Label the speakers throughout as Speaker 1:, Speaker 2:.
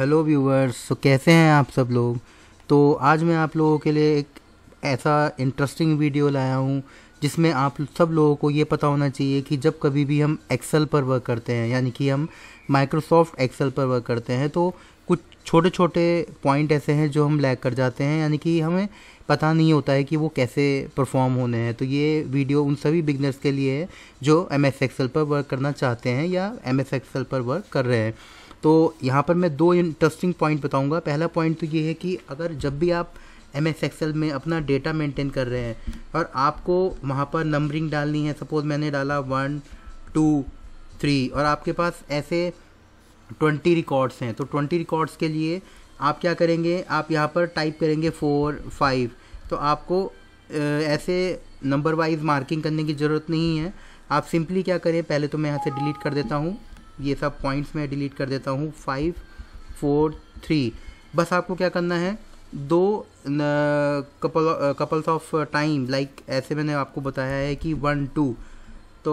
Speaker 1: hello viewers तो कैसे हैं आप सब लोग तो आज मैं आप लोगों के लिए एक ऐसा इंटरेस्टिंग वीडियो लाया हूँ जिसमें आप सब लोगों को ये पता होना चाहिए कि जब कभी भी हम एक्सेल पर वर्क करते हैं यानी कि हम माइक्रोसॉफ्ट एक्सेल पर वर्क करते हैं तो कुछ छोटे छोटे पॉइंट ऐसे हैं जो हम लैग कर जाते हैं यानी कि हमें पता नहीं होता है कि वो कैसे परफॉर्म होने हैं तो ये वीडियो उन सभी बिगनर्स के लिए है जो एम एस पर वर्क करना चाहते हैं या एम एस पर वर्क कर रहे हैं तो यहाँ पर मैं दो इंटरेस्टिंग पॉइंट बताऊँगा पहला पॉइंट तो ये है कि अगर जब भी आप एम एस एक्सेल में अपना डेटा मेंटेन कर रहे हैं और आपको वहाँ पर नंबरिंग डालनी है सपोज़ मैंने डाला वन टू थ्री और आपके पास ऐसे ट्वेंटी रिकॉर्ड्स हैं तो ट्वेंटी रिकॉर्ड्स के लिए आप क्या करेंगे आप यहाँ पर टाइप करेंगे फोर फाइव तो आपको ऐसे नंबर वाइज मार्किंग करने की ज़रूरत नहीं है आप सिंपली क्या करें पहले तो मैं यहाँ से डिलीट कर देता हूँ ये सब पॉइंट्स मैं डिलीट कर देता हूँ फाइव फोर थ्री बस आपको क्या करना है दो couple couples of time like ऐसे मैंने आपको बताया है कि वन टू तो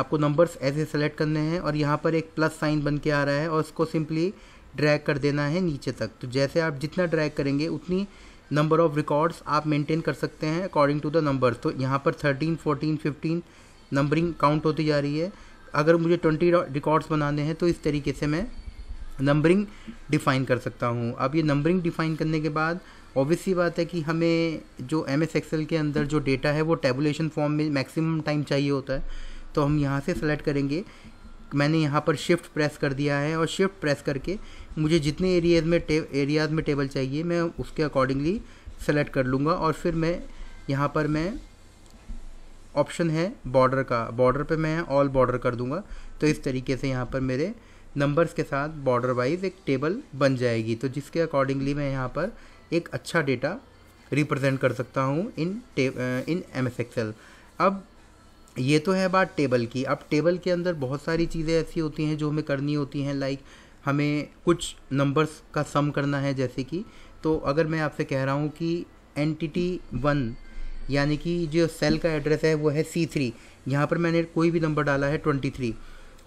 Speaker 1: आपको नंबर्स ऐसे सेलेक्ट करने हैं और यहाँ पर एक प्लस साइन बन के आ रहा है और उसको सिंपली ड्रैग कर देना है नीचे तक तो जैसे आप जितना ड्रैग करेंगे उतनी नंबर ऑफ़ रिकॉर्ड्स आप मेंटेन कर सकते हैं अकॉर्डिंग टू द नंबर तो यहाँ पर thirteen fourteen fifteen numbering count होती जा रही है अगर मुझे ट्वेंटी रिकॉर्ड्स बनाने हैं तो इस तरीके से मैं नंबरिंग डिफ़ाइन कर सकता हूँ अब ये नंबरिंग डिफ़ाइन करने के बाद ऑब्वियस सी बात है कि हमें जो एम एस एक्सेल के अंदर जो डेटा है वो टेबुलेशन फॉर्म में मैक्सिमम टाइम चाहिए होता है तो हम यहाँ से सेलेक्ट करेंगे मैंने यहाँ पर शिफ्ट प्रेस कर दिया है और शिफ्ट प्रेस करके मुझे जितने एरियाज में एरियाज में टेबल चाहिए मैं उसके अकॉर्डिंगली सेलेक्ट कर लूँगा और फिर मैं यहाँ पर मैं ऑप्शन है बॉर्डर का बॉर्डर पे मैं ऑल बॉर्डर कर दूंगा तो इस तरीके से यहाँ पर मेरे नंबर्स के साथ बॉर्डर वाइज एक टेबल बन जाएगी तो जिसके अकॉर्डिंगली मैं यहाँ पर एक अच्छा डेटा रिप्रेजेंट कर सकता हूँ in in M S Excel अब ये तो है बात टेबल की अब टेबल के अंदर बहुत सारी चीज़ें ऐसी होती हैं जो हमें करनी होती हैं लाइक हमें कुछ नंबर्स का सम करना है जैसे कि तो अगर मैं आपसे कह रहा हूँ कि एंटिटी वन यानी कि जो सेल का एड्रेस है वो है सी थ्री यहाँ पर मैंने कोई भी नंबर डाला है ट्वेंटी थ्री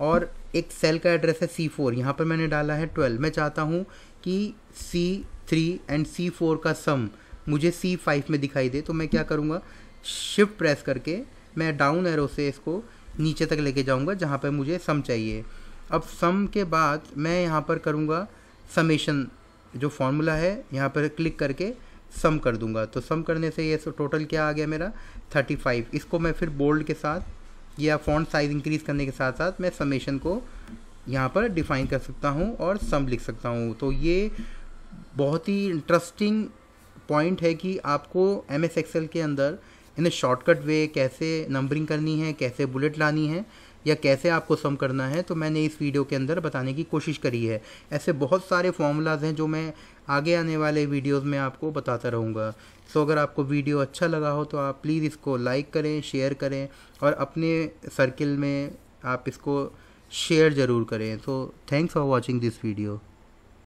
Speaker 1: और एक सेल का एड्रेस है सी फोर यहाँ पर मैंने डाला है ट्वेल्व मैं चाहता हूँ कि C three and C four का सम मुझे सी फाइव में दिखाई दे तो मैं क्या करूँगा शिफ्ट प्रेस करके मैं डाउन एरो से इसको नीचे तक लेके जाऊँगा जहाँ पर मुझे सम चाहिए अब सम के बाद मैं यहाँ पर करूँगा समेशन जो फॉर्मूला है यहाँ पर क्लिक करके सम कर दूंगा तो सम करने से ये टोटल क्या आ गया मेरा थर्टी फाइव इसको मैं फिर बोल्ड के साथ या फॉन्ट साइज इंक्रीज़ करने के साथ साथ मैं समेशन को यहाँ पर डिफाइन कर सकता हूँ और सम लिख सकता हूँ तो ये बहुत ही इंटरेस्टिंग पॉइंट है कि आपको एम एस एक्सेल के अंदर इन शॉर्टकट वे कैसे नंबरिंग करनी है कैसे बुलेट लानी है या कैसे आपको सम करना है तो मैंने इस वीडियो के अंदर बताने की कोशिश करी है ऐसे बहुत सारे फॉर्मूलाज हैं जो मैं आगे आने वाले वीडियोस में आपको बताता रहूँगा सो अगर आपको वीडियो अच्छा लगा हो तो आप प्लीज़ इसको लाइक करें शेयर करें और अपने सर्किल में आप इसको शेयर ज़रूर करें so thanks for watching this video